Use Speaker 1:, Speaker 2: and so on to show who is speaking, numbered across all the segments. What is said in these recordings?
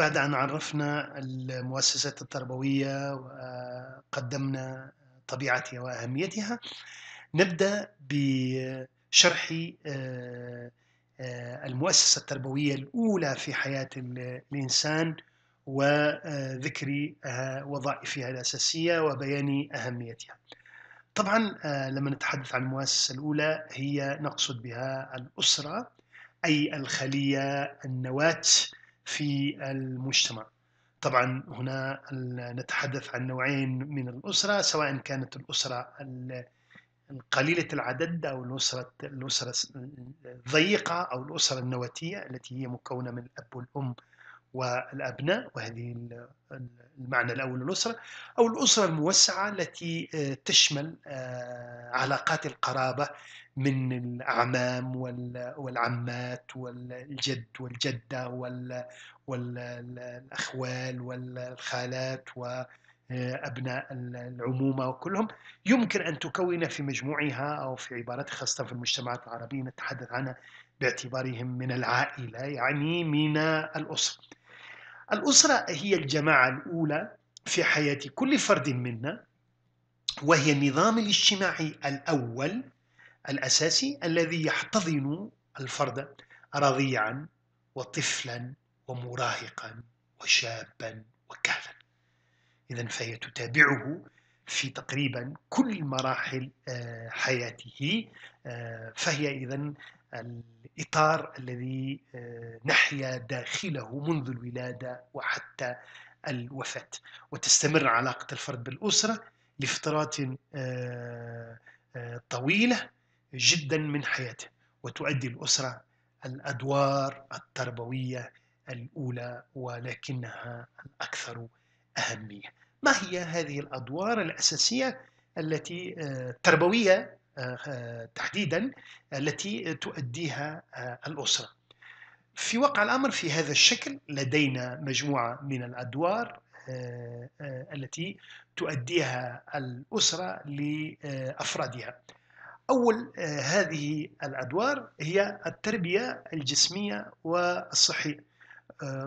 Speaker 1: بعد أن عرفنا المؤسسات التربوية وقدمنا طبيعتها وأهميتها نبدأ بشرح آه، آه، المؤسسة التربوية الأولى في حياة الإنسان وذكر وظائفها الأساسية وبيان أهميتها طبعا آه، لما نتحدث عن المؤسسة الأولى هي نقصد بها الأسرة أي الخلية النواة في المجتمع طبعا هنا نتحدث عن نوعين من الأسرة سواء كانت الأسرة القليله العدد أو الأسرة, الأسرة الضيقة أو الأسرة النواتية التي هي مكونة من الأب والأم والأبناء وهذه المعنى الأول الأسرة أو الأسرة الموسعة التي آه، تشمل آه، علاقات القرابة من الأعمام والعمات والجد والجدة والأخوال والخالات وأبناء العمومة وكلهم يمكن أن تكون في مجموعها أو في عبارتها خاصة في المجتمعات العربية نتحدث عنها باعتبارهم من العائلة يعني من الأسرة الأسرة هي الجماعة الأولى في حياة كل فرد منا وهي النظام الاجتماعي الأول الأساسي الذي يحتضن الفرد رضيعا وطفلا ومراهقا وشابا وكهلا إذا فهي تتابعه في تقريبا كل مراحل آه، حياته آه، فهي إذا الإطار الذي آه، نحيا داخله منذ الولادة وحتى الوفاة وتستمر علاقة الفرد بالأسرة لفترات آه، آه، طويلة جدا من حياته وتؤدي الأسرة الأدوار التربوية الأولى ولكنها الأكثر أهمية ما هي هذه الأدوار الأساسية التي التربوية آه، تحديدا التي تؤديها آه، الأسرة في واقع الأمر في هذا الشكل لدينا مجموعة من الأدوار آه، التي تؤديها الأسرة لأفرادها أول هذه الأدوار هي التربية الجسمية والصحية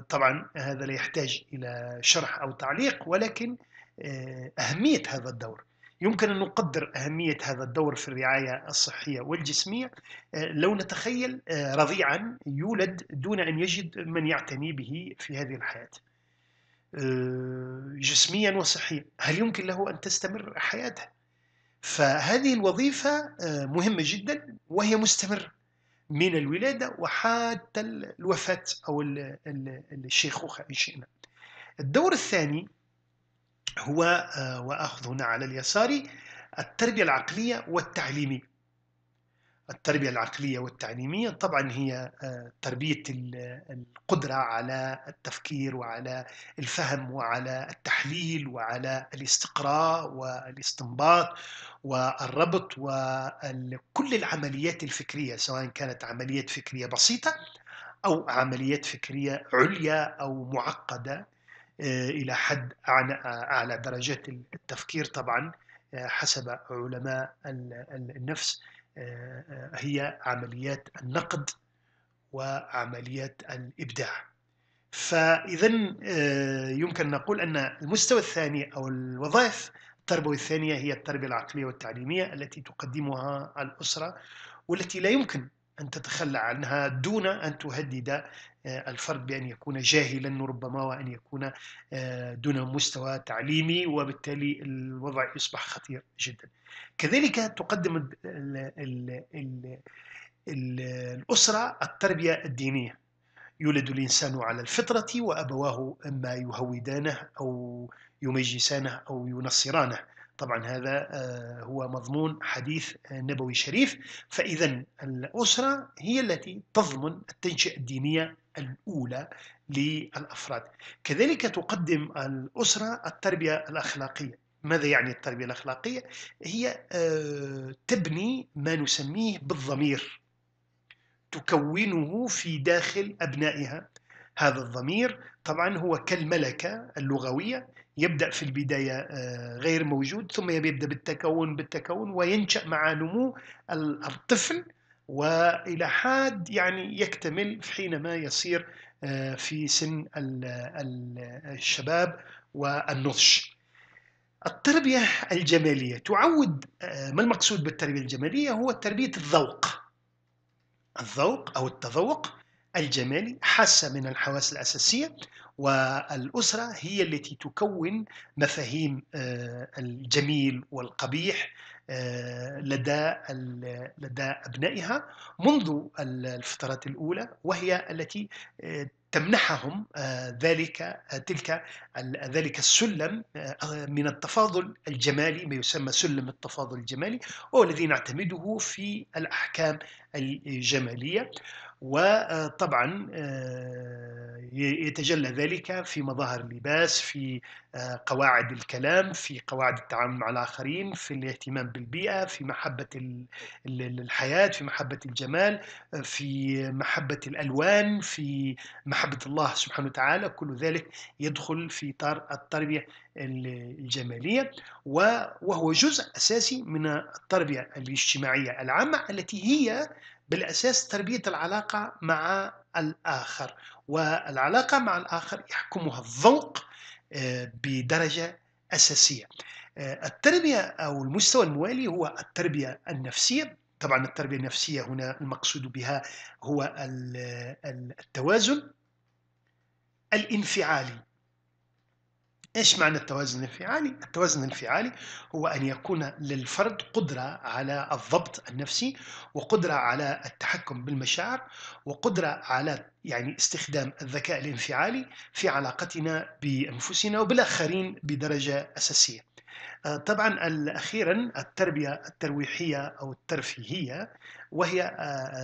Speaker 1: طبعا هذا لا يحتاج إلى شرح أو تعليق ولكن أهمية هذا الدور يمكن أن نقدر أهمية هذا الدور في الرعاية الصحية والجسمية آه، لو نتخيل آه، رضيعا يولد دون أن يجد من يعتني به في هذه الحياة آه، جسميا وصحيا هل يمكن له أن تستمر حياته؟ فهذه الوظيفة مهمة جدا وهي مستمرة من الولادة وحتى الوفاة أو الشيخوخة إن شئنا الدور الثاني هو آه، وأخذ هنا على اليسار التربية العقلية والتعليمية التربية العقلية والتعليمية طبعا هي آه، تربية القدرة على التفكير وعلى الفهم وعلى التحليل وعلى الاستقراء والاستنباط والربط وكل العمليات الفكرية سواء كانت عمليات فكرية بسيطة أو عمليات فكرية عليا أو معقدة آه، إلى حد آه، أعلى درجات التفكير طبعا آه، حسب علماء النفس هي عمليات النقد وعمليات الإبداع فإذا يمكن نقول أن المستوى الثاني أو الوظائف التربوية الثانية هي التربية العقلية والتعليمية التي تقدمها الأسرة والتي لا يمكن أن تتخلى عنها دون أن تهدد آه، الفرد بأن يكون جاهلا ربما وأن يكون آه، دون مستوى تعليمي وبالتالي الوضع يصبح خطير جدا كذلك تقدم ال ال ال الأسرة التربية الدينية يولد الإنسان على الفطرة وأبواه إما يهودانه أو يمجسانه أو ينصرانه طبعا هذا آه، هو مضمون حديث آه، نبوي شريف فإذا الأسرة هي التي تضمن التنشئة الدينية الأولى للأفراد كذلك تقدم الأسرة التربية الأخلاقية ماذا يعني التربية الأخلاقية؟ هي آه، تبني ما نسميه بالضمير تكونه في داخل أبنائها هذا الضمير طبعا هو كالملكة اللغوية يبدأ في البداية آه، غير موجود ثم يبدأ بالتكون بالتكون وينشأ مع نمو الطفل وإلى حد يعني يكتمل حينما يصير آه، في سن الشباب والنضج التربية الجمالية تعود آه، ما المقصود بالتربية الجمالية هو تربية الذوق الذوق أو التذوق الجمالي حاسة من الحواس الأساسية والأسرة هي التي تكون مفاهيم آه، الجميل والقبيح آه، لدى لدى أبنائها منذ الفترات الأولى وهي التي آه، تمنحهم ذلك تلك ذلك السلم من التفاضل الجمالي ما يسمى سلم التفاضل الجمالي وهو الذي نعتمده في الأحكام الجمالية وطبعا آه، يتجلى ذلك في مظاهر اللباس في آه، قواعد الكلام في قواعد التعامل مع الآخرين في الاهتمام بالبيئة في محبة الحياة في محبة الجمال في محبة الألوان في محبة الله سبحانه وتعالى كل ذلك يدخل في إطار التربية الجمالية وهو جزء أساسي من التربية الاجتماعية العامة التي هي بالأساس تربية العلاقة مع الآخر والعلاقة مع الآخر يحكمها الذوق آه، بدرجة أساسية آه، التربية أو المستوى الموالي هو التربية النفسية طبعا التربية النفسية هنا المقصود بها هو التوازن الانفعالي إيش معنى التوازن الانفعالي؟ التوازن الانفعالي هو أن يكون للفرد قدرة على الضبط النفسي وقدرة على التحكم بالمشاعر وقدرة على يعني استخدام الذكاء الانفعالي في علاقتنا بأنفسنا وبالآخرين بدرجة أساسية آه، طبعا أخيرا التربية الترويحية أو الترفيهية وهي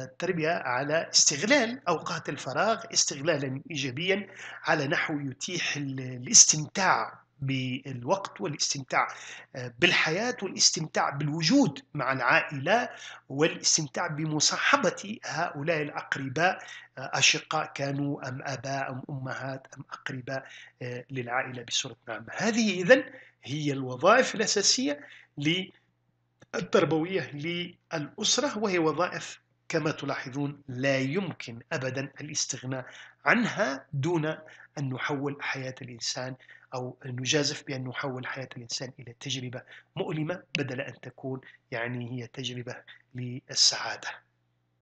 Speaker 1: التربية آه، آه، على استغلال أوقات الفراغ استغلالا إيجابيا على نحو يتيح الاستمتاع بالوقت والاستمتاع آه، بالحياة والاستمتاع بالوجود مع العائلة والاستمتاع بمصاحبة هؤلاء الأقرباء أشقاء كانوا أم أباء أم أمهات أم أقرباء للعائلة بصورة عامة هذه إذن هي الوظائف الأساسية التربوية للأسرة وهي وظائف كما تلاحظون لا يمكن أبدا الاستغناء عنها دون أن نحول حياة الإنسان أو نجازف بأن نحول حياة الإنسان إلى تجربة مؤلمة بدل أن تكون يعني هي تجربة للسعادة